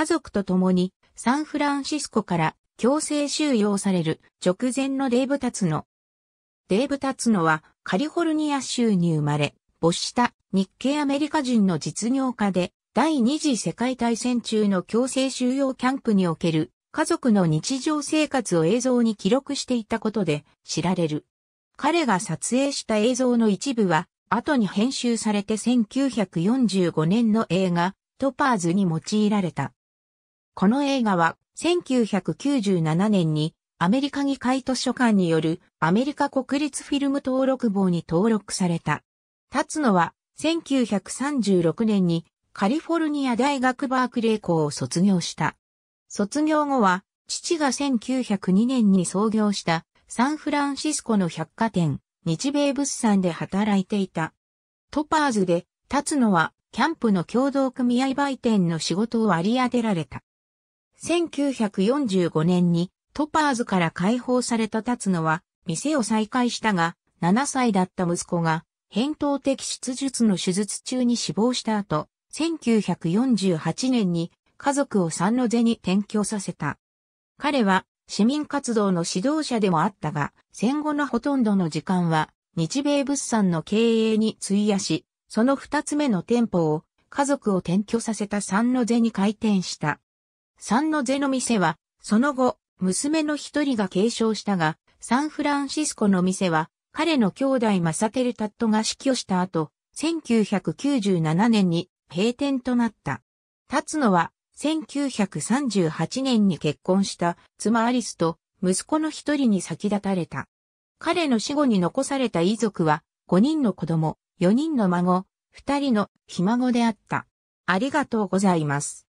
家族と共にサンフランシスコから強制収容される直前のデーブ・タツノ。デーブ・タツノはカリフォルニア州に生まれ、没した日系アメリカ人の実業家で第二次世界大戦中の強制収容キャンプにおける家族の日常生活を映像に記録していたことで知られる。彼が撮影した映像の一部は後に編集されて1945年の映画トパーズに用いられた。この映画は1997年にアメリカ議会図書館によるアメリカ国立フィルム登録簿に登録された。立野は1936年にカリフォルニア大学バークレー校を卒業した。卒業後は父が1902年に創業したサンフランシスコの百貨店、日米物産で働いていた。トパーズで、立野はキャンプの共同組合売店の仕事を割り当てられた。1945年にトパーズから解放された立野は店を再開したが、7歳だった息子が、扁桃的出術の手術中に死亡した後、1948年に家族を三の瀬に転居させた。彼は市民活動の指導者でもあったが、戦後のほとんどの時間は日米物産の経営に費やし、その二つ目の店舗を家族を転居させた三の瀬に開店した。三の瀬の店は、その後、娘の一人が継承したが、サンフランシスコの店は、彼の兄弟マサテルタットが死去した後、1997年に閉店となった。立つのは、1938年に結婚した妻アリスと息子の一人に先立たれた。彼の死後に残された遺族は、5人の子供、4人の孫、2人のひ孫であった。ありがとうございます。